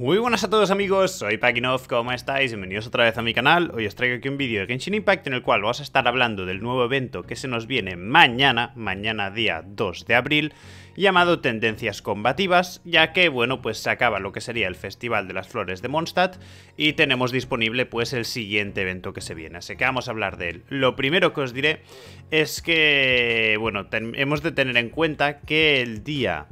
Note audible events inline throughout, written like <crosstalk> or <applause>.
Muy buenas a todos amigos, soy Pakinov, ¿cómo estáis? Bienvenidos otra vez a mi canal. Hoy os traigo aquí un vídeo de Genshin Impact en el cual vamos a estar hablando del nuevo evento que se nos viene mañana, mañana día 2 de abril, llamado Tendencias Combativas, ya que, bueno, pues se acaba lo que sería el Festival de las Flores de Mondstadt y tenemos disponible pues el siguiente evento que se viene, así que vamos a hablar de él. Lo primero que os diré es que, bueno, hemos de tener en cuenta que el día...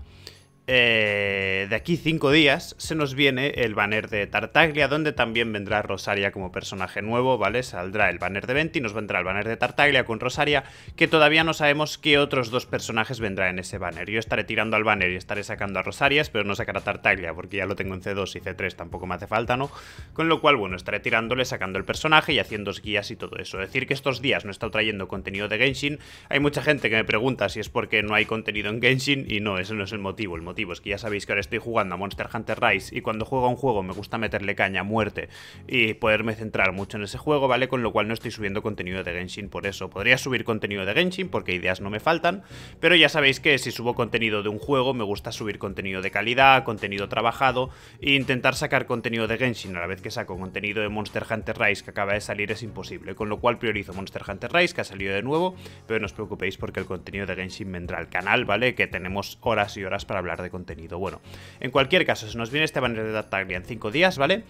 Eh, de aquí cinco días se nos viene el banner de Tartaglia, donde también vendrá Rosaria como personaje nuevo, ¿vale? Saldrá el banner de Venti, nos vendrá el banner de Tartaglia con Rosaria, que todavía no sabemos qué otros dos personajes vendrá en ese banner. Yo estaré tirando al banner y estaré sacando a Rosarias, pero no sacará Tartaglia, porque ya lo tengo en C2 y C3, tampoco me hace falta, ¿no? Con lo cual, bueno, estaré tirándole, sacando el personaje y haciendo guías y todo eso. Decir que estos días no he estado trayendo contenido de Genshin, hay mucha gente que me pregunta si es porque no hay contenido en Genshin, y no, ese no es el motivo. El motivo que ya sabéis que ahora estoy jugando a Monster Hunter Rise y cuando juego a un juego me gusta meterle caña a muerte y poderme centrar mucho en ese juego, ¿vale? Con lo cual no estoy subiendo contenido de Genshin por eso. Podría subir contenido de Genshin porque ideas no me faltan, pero ya sabéis que si subo contenido de un juego me gusta subir contenido de calidad, contenido trabajado e intentar sacar contenido de Genshin a la vez que saco contenido de Monster Hunter Rise que acaba de salir es imposible, con lo cual priorizo Monster Hunter Rise que ha salido de nuevo, pero no os preocupéis porque el contenido de Genshin vendrá al canal, ¿vale? Que tenemos horas y horas para hablar de contenido. Bueno, en cualquier caso, se nos viene este banner de Tartaglia en 5 días, ¿vale?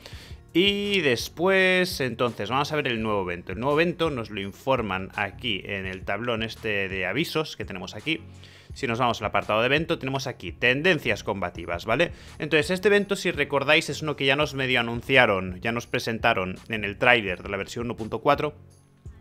Y después, entonces, vamos a ver el nuevo evento. El nuevo evento nos lo informan aquí en el tablón este de avisos que tenemos aquí. Si nos vamos al apartado de evento, tenemos aquí tendencias combativas, ¿vale? Entonces, este evento, si recordáis, es uno que ya nos medio anunciaron, ya nos presentaron en el trailer de la versión 1.4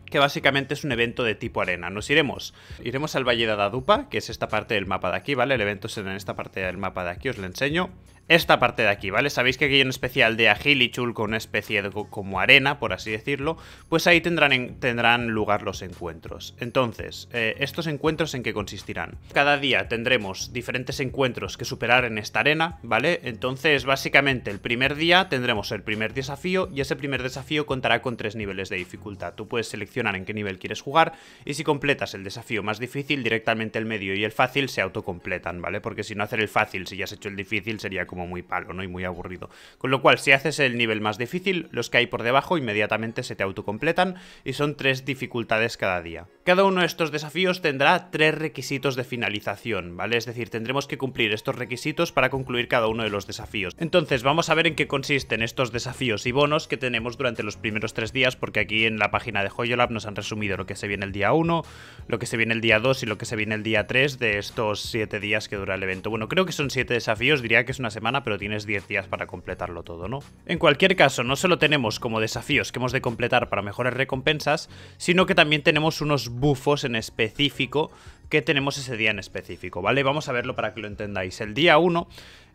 que básicamente es un evento de tipo arena. Nos iremos. Iremos al Valle de Adadupa, que es esta parte del mapa de aquí, ¿vale? El evento será en esta parte del mapa de aquí, os lo enseño esta parte de aquí, ¿vale? Sabéis que aquí hay un especial de Agilichul con una especie de como arena, por así decirlo, pues ahí tendrán, tendrán lugar los encuentros. Entonces, eh, ¿estos encuentros en qué consistirán? Cada día tendremos diferentes encuentros que superar en esta arena, ¿vale? Entonces, básicamente, el primer día tendremos el primer desafío y ese primer desafío contará con tres niveles de dificultad. Tú puedes seleccionar en qué nivel quieres jugar y si completas el desafío más difícil, directamente el medio y el fácil se autocompletan, ¿vale? Porque si no hacer el fácil, si ya has hecho el difícil, sería como muy palo, ¿no? Y muy aburrido. Con lo cual, si haces el nivel más difícil, los que hay por debajo inmediatamente se te autocompletan y son tres dificultades cada día. Cada uno de estos desafíos tendrá tres requisitos de finalización, ¿vale? Es decir, tendremos que cumplir estos requisitos para concluir cada uno de los desafíos. Entonces, vamos a ver en qué consisten estos desafíos y bonos que tenemos durante los primeros tres días, porque aquí en la página de Joyolab nos han resumido lo que se viene el día 1, lo que se viene el día 2 y lo que se viene el día 3 de estos 7 días que dura el evento. Bueno, creo que son 7 desafíos, diría que es una semana pero tienes 10 días para completarlo todo, ¿no? En cualquier caso, no solo tenemos como desafíos que hemos de completar para mejores recompensas, sino que también tenemos unos bufos en específico que tenemos ese día en específico, ¿vale? Vamos a verlo para que lo entendáis. El día 1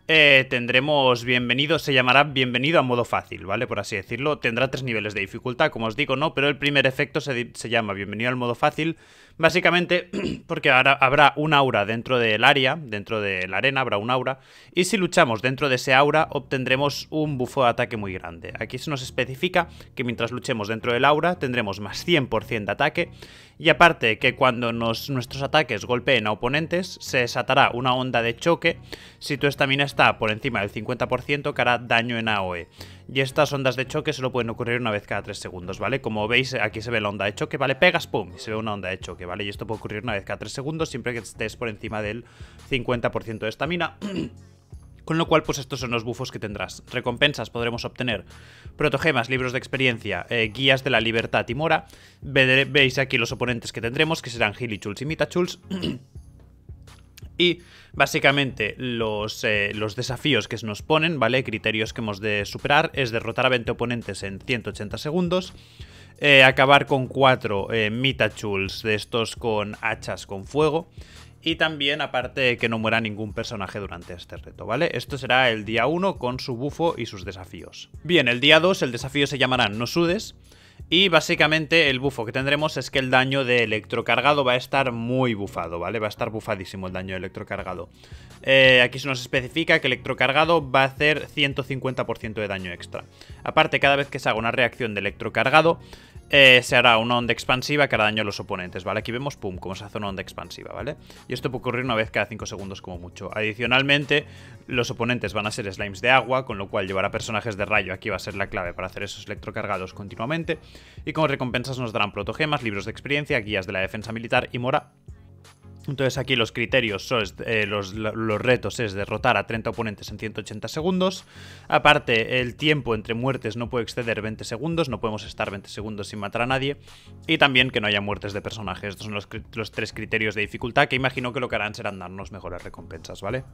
eh, tendremos bienvenido, se llamará bienvenido a modo fácil, ¿vale? Por así decirlo. Tendrá tres niveles de dificultad, como os digo, ¿no? Pero el primer efecto se, llama bienvenido al modo fácil, básicamente <clears throat> porque ahora habrá un aura dentro del área, dentro de la arena habrá un aura, y si luchamos dentro de ese aura obtendremos un bufo de ataque muy grande. Aquí se nos especifica que mientras luchemos dentro del aura tendremos más 100% de ataque, y aparte que cuando nos, nuestros ataques golpeen a oponentes se desatará una onda de choque si tu estamina está por encima del 50% que hará daño en AOE. Y estas ondas de choque solo pueden ocurrir una vez cada 3 segundos, ¿vale? Como veis, aquí se ve la onda de choque, ¿vale? Pegas, pum, y se ve una onda de choque, ¿vale? Y esto puede ocurrir una vez cada 3 segundos siempre que estés por encima del 50% de estamina. <clears throat> Con lo cual, pues estos son los bufos que tendrás. Recompensas podremos obtener protogemas, libros de experiencia, eh, guías de la libertad y mora. Veis aquí los oponentes que tendremos, que serán Gilichuls y Mitachuls. <clears throat> y básicamente eh, los, desafíos que nos ponen, ¿vale? Criterios que hemos de superar es derrotar a 20 oponentes en 180 segundos. Eh, acabar con 4 eh, mitachuls de estos con hachas con fuego. Y también, aparte, que no muera ningún personaje durante este reto, ¿vale? Esto será el día 1 con su bufo y sus desafíos. Bien, el día 2 el desafío se llamará No sudes. Y básicamente el bufo que tendremos es que el daño de electrocargado va a estar muy bufado, ¿vale? Va a estar bufadísimo el daño de electrocargado. Eh, aquí se nos especifica que electrocargado va a hacer 150% de daño extra. Aparte, cada vez que se haga una reacción de electrocargado, eh, se hará una onda expansiva que hará daño a los oponentes, ¿vale? Aquí vemos, pum, cómo se hace una onda expansiva, ¿vale? Y esto puede ocurrir una vez cada 5 segundos como mucho. Adicionalmente, los oponentes van a ser slimes de agua, con lo cual llevará personajes de rayo, aquí va a ser la clave para hacer esos electrocargados continuamente. Y como recompensas nos darán protogemas, libros de experiencia, guías de la defensa militar y mora entonces aquí los criterios son, eh, los, retos es derrotar a 30 oponentes en 180 segundos. Aparte, el tiempo entre muertes no puede exceder 20 segundos, no podemos estar 20 segundos sin matar a nadie. Y también que no haya muertes de personajes. Estos son los, los tres criterios de dificultad que imagino que lo que harán serán darnos mejores recompensas, ¿vale?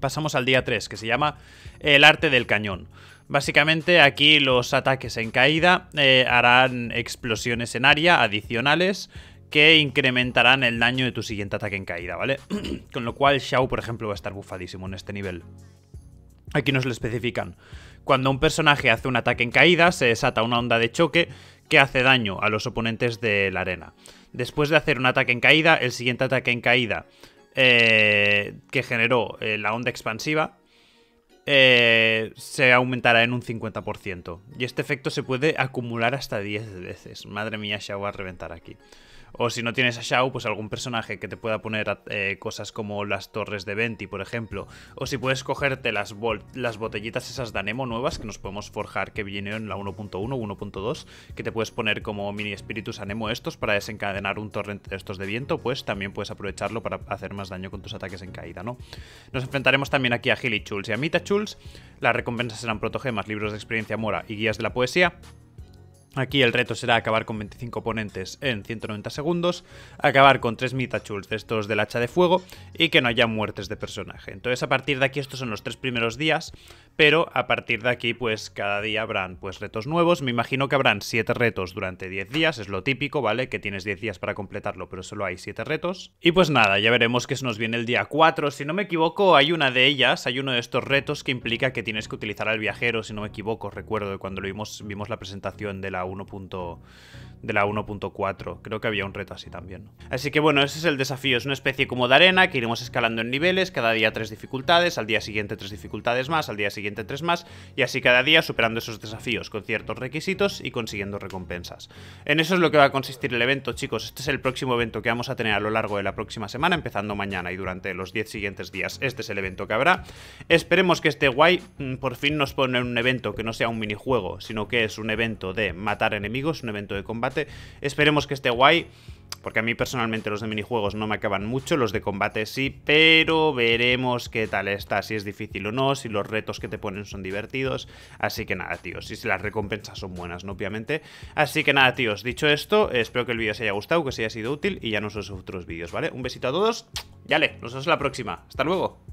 Pasamos al día 3, que se llama eh, el arte del cañón. Básicamente aquí los ataques en caída eh, harán explosiones en área adicionales que incrementarán el daño de tu siguiente ataque en caída, ¿vale? <clears throat> Con lo cual Xiao, por ejemplo, va a estar bufadísimo en este nivel. Aquí nos lo especifican. Cuando un personaje hace un ataque en caída, se desata una onda de choque que hace daño a los oponentes de la arena. Después de hacer un ataque en caída, el siguiente ataque en caída eh, que generó eh, la onda expansiva eh, se aumentará en un 50%. Y este efecto se puede acumular hasta 10 veces. Madre mía, Xiao va a reventar aquí. O si no tienes a Shao, pues algún personaje que te pueda poner eh, cosas como las torres de Venti, por ejemplo. O si puedes cogerte las, botellitas esas de Anemo nuevas que nos podemos forjar que vienen en la 1.1, 1.2, que te puedes poner como mini espíritus Anemo estos para desencadenar un torrente de estos de viento, pues también puedes aprovecharlo para hacer más daño con tus ataques en caída, ¿no? Nos enfrentaremos también aquí a Hilly y a Mita Chuls. Las recompensas serán protogemas, libros de experiencia mora y guías de la poesía. Aquí el reto será acabar con 25 oponentes en 190 segundos, acabar con 3 mitachuls de estos del hacha de fuego y que no haya muertes de personaje. Entonces a partir de aquí estos son los tres primeros días, pero a partir de aquí pues cada día habrán pues retos nuevos. Me imagino que habrán 7 retos durante 10 días, es lo típico, ¿vale? Que tienes 10 días para completarlo, pero solo hay 7 retos. Y pues nada, ya veremos que se nos viene el día 4. Si no me equivoco, hay una de ellas, hay uno de estos retos que implica que tienes que utilizar al viajero, si no me equivoco, recuerdo cuando lo vimos, vimos la presentación de la 1.4 Creo que había un reto así también. Así que bueno, ese es el desafío. Es una especie como de arena que iremos escalando en niveles. Cada día tres dificultades, al día siguiente tres dificultades más, al día siguiente tres más. Y así cada día superando esos desafíos con ciertos requisitos y consiguiendo recompensas. En eso es lo que va a consistir el evento, chicos. Este es el próximo evento que vamos a tener a lo largo de la próxima semana, empezando mañana y durante los 10 siguientes días. Este es el evento que habrá. Esperemos que este guay mm, por fin nos pone un evento que no sea un minijuego, sino que es un evento de más matar enemigos, un evento de combate. Esperemos que esté guay, porque a mí personalmente los de minijuegos no me acaban mucho, los de combate sí, pero veremos qué tal está, si es difícil o no, si los retos que te ponen son divertidos. Así que nada, tíos, y si las recompensas son buenas, ¿no? Obviamente. Así que nada, tíos, dicho esto, espero que el vídeo os haya gustado, que os haya sido útil y ya nos vemos en otros vídeos, ¿vale? Un besito a todos, le nos vemos la próxima, hasta luego.